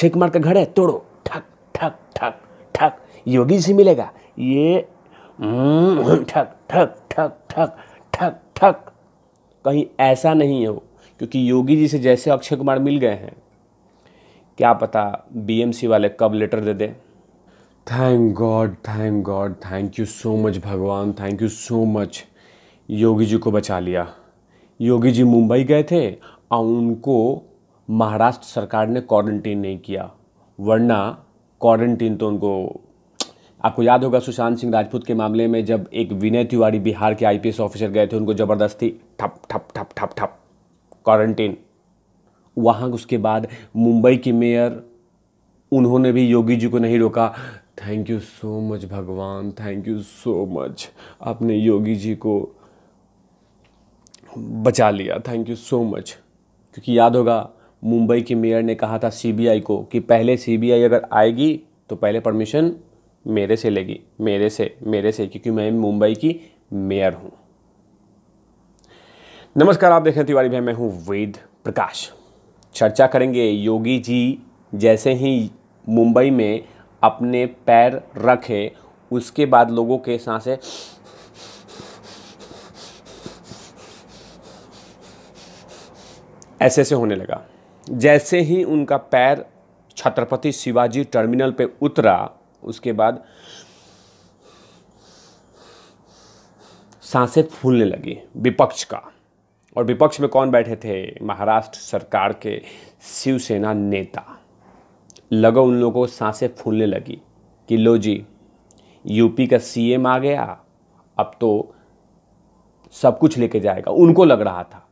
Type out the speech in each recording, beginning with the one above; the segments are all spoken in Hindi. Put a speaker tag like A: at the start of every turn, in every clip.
A: छेक मार कर घर है तोड़ो ठक ठक ठक ठक योगी से मिलेगा ये हम्म, हम्म, ठक ठक ठक ठक ठक ठक कहीं ऐसा नहीं हो क्योंकि योगी जी से जैसे अक्षय कुमार मिल गए हैं क्या पता बीएमसी वाले कब लेटर दे दे thank God thank God thank you so much भगवान thank you so much Yogi ji को बचा लिया योगी जी मुंबई गए थे और उनको महाराष्ट्र सरकार ने क्वारंटीन नहीं किया वरना क्वारंटीन तो उनको आपको याद होगा सुशांत सिंह राजपूत के मामले में जब एक विनय तिवारी बिहार के आईपीएस ऑफिसर गए थे उनको ज़बरदस्ती ठप ठप ठप ठप ठप क्वारंटीन वहां उसके बाद मुंबई की मेयर उन्होंने भी योगी जी को नहीं रोका थैंक यू सो मच भगवान थैंक यू सो मच आपने योगी जी को बचा लिया थैंक यू सो मच क्योंकि याद होगा मुंबई की मेयर ने कहा था सीबीआई को कि पहले सीबीआई अगर आएगी तो पहले परमिशन मेरे से लेगी मेरे से मेरे से क्योंकि मैं मुंबई की मेयर हूँ नमस्कार आप देख रहे तिवारी भाई मैं हूँ वेद प्रकाश चर्चा करेंगे योगी जी जैसे ही मुंबई में अपने पैर रखे उसके बाद लोगों के सांसें ऐसे ऐसे होने लगा जैसे ही उनका पैर छत्रपति शिवाजी टर्मिनल पे उतरा उसके बाद सांसें फूलने लगी विपक्ष का और विपक्ष में कौन बैठे थे महाराष्ट्र सरकार के शिवसेना नेता लगो उन लोगों को सांसें फूलने लगी कि लो जी यूपी का सीएम आ गया अब तो सब कुछ लेके जाएगा उनको लग रहा था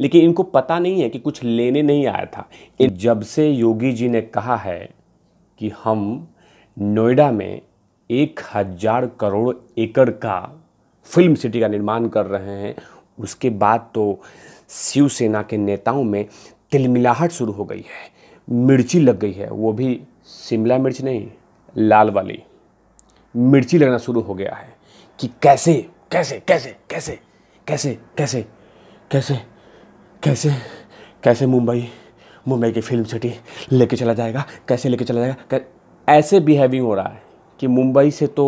A: लेकिन इनको पता नहीं है कि कुछ लेने नहीं आया था जब से योगी जी ने कहा है कि हम नोएडा में एक हज़ार करोड़ एकड़ का फिल्म सिटी का निर्माण कर रहे हैं उसके बाद तो शिवसेना के नेताओं में तिलमिलाहट शुरू हो गई है मिर्ची लग गई है वो भी शिमला मिर्च नहीं लाल वाली मिर्ची लगना शुरू हो गया है कि कैसे कैसे कैसे कैसे कैसे कैसे कैसे कैसे कैसे मुंबई मुंबई की फिल्म सिटी लेके चला जाएगा कैसे लेके चला जाएगा ऐसे बिहेविंग हो रहा है कि मुंबई से तो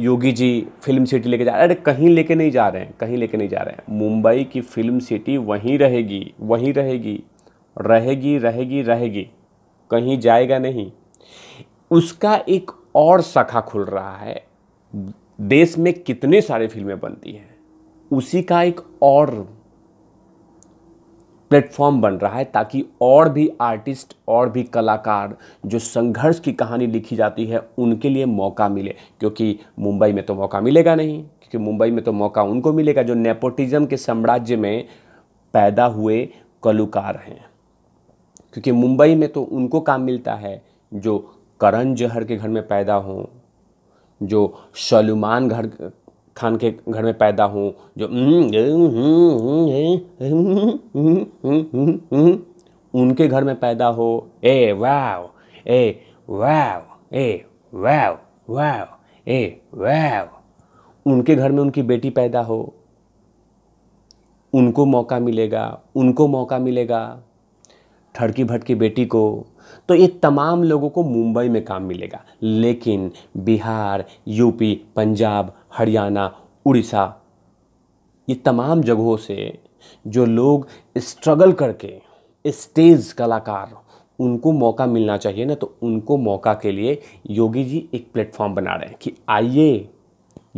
A: योगी जी फिल्म सिटी लेके जा रहे अरे कहीं लेके नहीं जा रहे हैं कहीं लेके नहीं जा रहे हैं मुंबई की फिल्म सिटी वहीं रहेगी वहीं रहेगी रहेगी रहेगी रहेगी कहीं जाएगा नहीं उसका एक और शाखा खुल रहा है देश में कितने सारे फिल्में बनती हैं उसी का एक और प्लेटफॉर्म बन रहा है ताकि और भी आर्टिस्ट और भी कलाकार जो संघर्ष की कहानी लिखी जाती है उनके लिए मौका मिले क्योंकि मुंबई में तो मौका मिलेगा नहीं क्योंकि मुंबई में तो मौका उनको मिलेगा जो नेपोटिज्म के साम्राज्य में पैदा हुए कलुकार हैं क्योंकि मुंबई में तो उनको काम मिलता है जो करण जहर के घर में पैदा हों जो सलमान घर खान के घर में पैदा हूँ जो उनके घर में पैदा हो ए वाव ए वाव ए वाव वाव ए वाव उनके घर में उनकी बेटी पैदा हो उनको मौका मिलेगा उनको मौका मिलेगा ठड़की भट्ट की बेटी को तो ये तमाम लोगों को मुंबई में काम मिलेगा लेकिन बिहार यूपी पंजाब हरियाणा उड़ीसा ये तमाम जगहों से जो लोग स्ट्रगल करके स्टेज कलाकार उनको मौका मिलना चाहिए ना तो उनको मौका के लिए योगी जी एक प्लेटफॉर्म बना रहे हैं कि आइए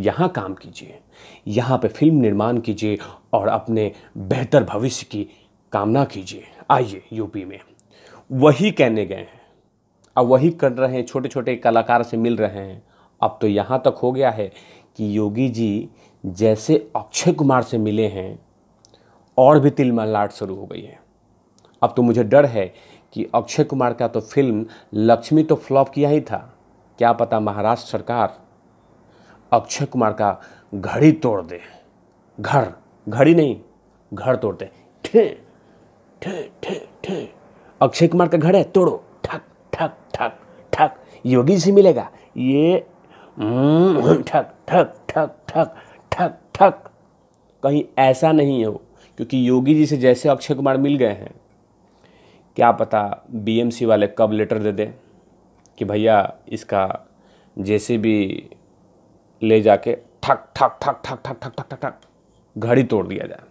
A: यहाँ काम कीजिए यहाँ पे फिल्म निर्माण कीजिए और अपने बेहतर भविष्य की कामना कीजिए आइए यूपी में वही कहने गए हैं अब वही कर रहे हैं छोटे छोटे कलाकार से मिल रहे हैं अब तो यहाँ तक हो गया है कि योगी जी जैसे अक्षय कुमार से मिले हैं और भी तिल मल्लाट शुरू हो गई है अब तो मुझे डर है कि अक्षय कुमार का तो फिल्म लक्ष्मी तो फ्लॉप किया ही था क्या पता महाराष्ट्र सरकार अक्षय कुमार का घड़ी तोड़ दे घर घड़ी नहीं घर तोड़ दे ठे ठे ठे ठे अक्षय कुमार का घर है तोड़ो ठक ठक ठक ठक योगी से मिलेगा ये ठक ठक ठक ठक ठक ठक कहीं ऐसा नहीं हो क्योंकि योगी जी से जैसे अक्षय कुमार मिल गए हैं क्या पता बीएमसी वाले कब लेटर दे दें कि भैया इसका जैसे भी ले जाके ठक ठक ठक ठक ठक ठक ठक ठक ठक घड़ी तोड़ दिया जाए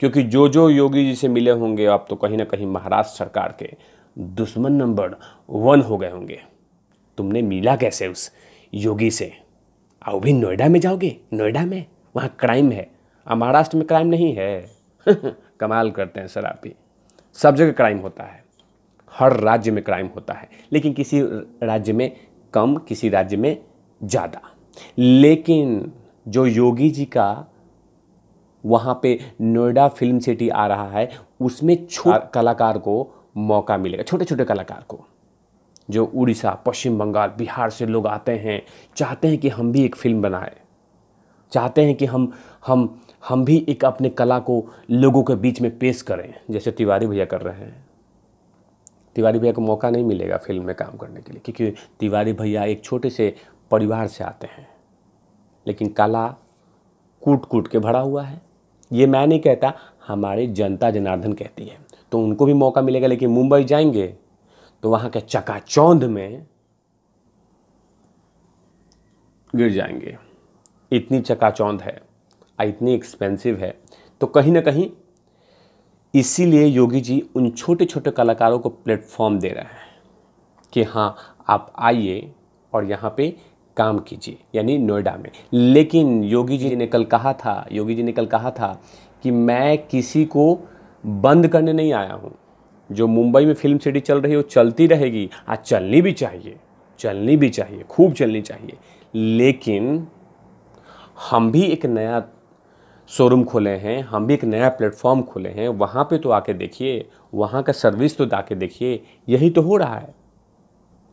A: क्योंकि जो जो योगी जी से मिले होंगे आप तो कहीं ना कहीं महाराष्ट्र सरकार के दुश्मन नंबर वन हो गए होंगे तुमने मिला कैसे उस योगी से आओ भी नोएडा में जाओगे नोएडा में वहाँ क्राइम है महाराष्ट्र में क्राइम नहीं है कमाल करते हैं सर आप ही सब जगह क्राइम होता है हर राज्य में क्राइम होता है लेकिन किसी राज्य में कम किसी राज्य में ज़्यादा लेकिन जो योगी जी का वहाँ पे नोएडा फिल्म सिटी आ रहा है उसमें छोटे कलाकार को मौका मिलेगा छोटे छोटे कलाकार को जो उड़ीसा पश्चिम बंगाल बिहार से लोग आते हैं चाहते हैं कि हम भी एक फिल्म बनाएं चाहते हैं कि हम हम हम भी एक अपने कला को लोगों के बीच में पेश करें जैसे तिवारी भैया कर रहे हैं तिवारी भैया को मौका नहीं मिलेगा फिल्म में काम करने के लिए क्योंकि तिवारी भैया एक छोटे से परिवार से आते हैं लेकिन कला कूट कूट के भरा हुआ है ये मैं नहीं कहता हमारी जनता जनार्दन कहती है तो उनको भी मौका मिलेगा लेकिन मुंबई जाएंगे तो वहाँ के चकाचौंध में गिर जाएंगे इतनी चकाचौंध है और इतनी एक्सपेंसिव है तो कहीं ना कहीं इसीलिए योगी जी उन छोटे छोटे कलाकारों को प्लेटफॉर्म दे रहे हैं कि हाँ आप आइए और यहाँ पे काम कीजिए यानी नोएडा में लेकिन योगी जी ने कल कहा था योगी जी ने कल कहा था कि मैं किसी को बंद करने नहीं आया हूँ जो मुंबई में फिल्म सिटी चल रही है वो चलती रहेगी आज हाँ, चलनी भी चाहिए चलनी भी चाहिए खूब चलनी चाहिए लेकिन हम भी एक नया शोरूम खोले हैं हम भी एक नया प्लेटफॉर्म खोले हैं वहाँ पे तो आके देखिए वहाँ का सर्विस तो आके देखिए यही तो हो रहा है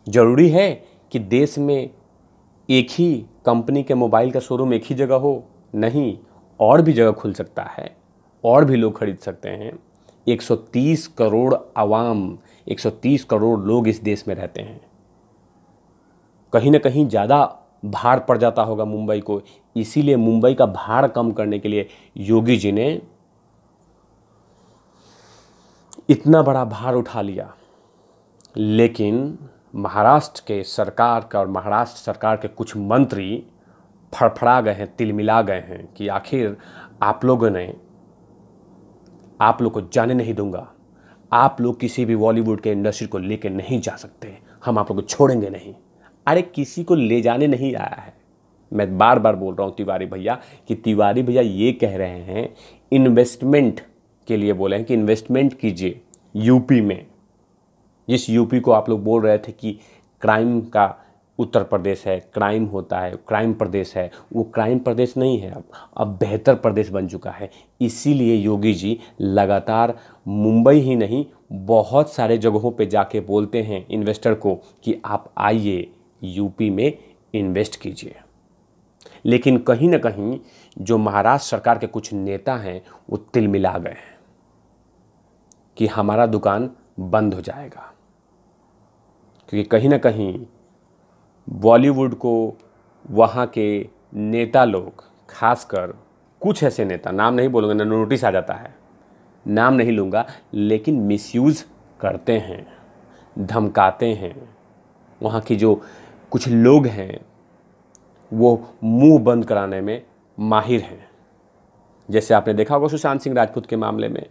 A: ज़रूरी है कि देश में एक ही कंपनी के मोबाइल का शोरूम एक ही जगह हो नहीं और भी जगह खुल सकता है और भी लोग खरीद सकते हैं 130 करोड़ आवाम 130 करोड़ लोग इस देश में रहते हैं कहीं ना कहीं ज़्यादा भार पड़ जाता होगा मुंबई को इसीलिए मुंबई का भार कम करने के लिए योगी जी ने इतना बड़ा भार उठा लिया लेकिन महाराष्ट्र के सरकार का और महाराष्ट्र सरकार के कुछ मंत्री फड़फड़ा गए हैं तिलमिला गए हैं कि आखिर आप लोगों ने आप लोग को जाने नहीं दूंगा आप लोग किसी भी बॉलीवुड के इंडस्ट्री को लेकर नहीं जा सकते हम आप लोग को छोड़ेंगे नहीं अरे किसी को ले जाने नहीं आया है मैं बार बार बोल रहा हूँ तिवारी भैया कि तिवारी भैया ये कह रहे हैं इन्वेस्टमेंट के लिए बोले हैं कि इन्वेस्टमेंट कीजिए यूपी में जिस यूपी को आप लोग बोल रहे थे कि क्राइम का उत्तर प्रदेश है क्राइम होता है क्राइम प्रदेश है वो क्राइम प्रदेश नहीं है अब अब बेहतर प्रदेश बन चुका है इसीलिए योगी जी लगातार मुंबई ही नहीं बहुत सारे जगहों पे जाके बोलते हैं इन्वेस्टर को कि आप आइए यूपी में इन्वेस्ट कीजिए लेकिन कहीं ना कहीं जो महाराष्ट्र सरकार के कुछ नेता हैं वो तिलमिला गए हैं कि हमारा दुकान बंद हो जाएगा क्योंकि कहीं ना कहीं बॉलीवुड को वहाँ के नेता लोग खासकर कुछ ऐसे नेता नाम नहीं बोलूँगा ना नोटिस आ जाता है नाम नहीं लूँगा लेकिन मिसयूज़ करते हैं धमकाते हैं वहाँ की जो कुछ लोग हैं वो मुंह बंद कराने में माहिर हैं जैसे आपने देखा होगा सुशांत सिंह राजपूत के मामले में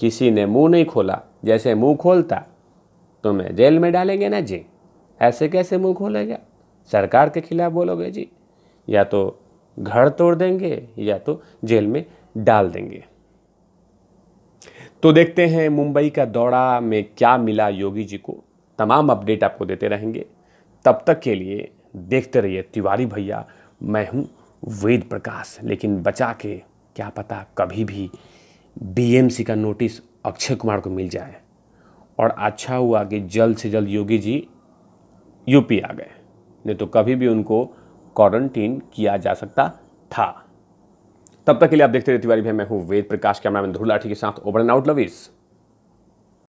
A: किसी ने मुंह नहीं खोला जैसे मुंह खोलता तो मैं जेल में डालेंगे ना जी ऐसे कैसे मुंह खोलेगा सरकार के खिलाफ बोलोगे जी या तो घर तोड़ देंगे या तो जेल में डाल देंगे तो देखते हैं मुंबई का दौरा में क्या मिला योगी जी को तमाम अपडेट आपको देते रहेंगे तब तक के लिए देखते रहिए तिवारी भैया मैं हूँ वेद प्रकाश लेकिन बचा के क्या पता कभी भी बीएमसी का नोटिस अक्षय कुमार को मिल जाए और अच्छा हुआ कि जल्द से जल्द योगी जी यूपी आ गए नहीं तो कभी भी उनको क्वारंटीन किया जा सकता था तब तक के लिए आप देखते रहे तिवारी भाई मैं हूँ वेद प्रकाश कैमरामैन ध्रुव लाठी के साथ ओवर एंड आउट लवीज़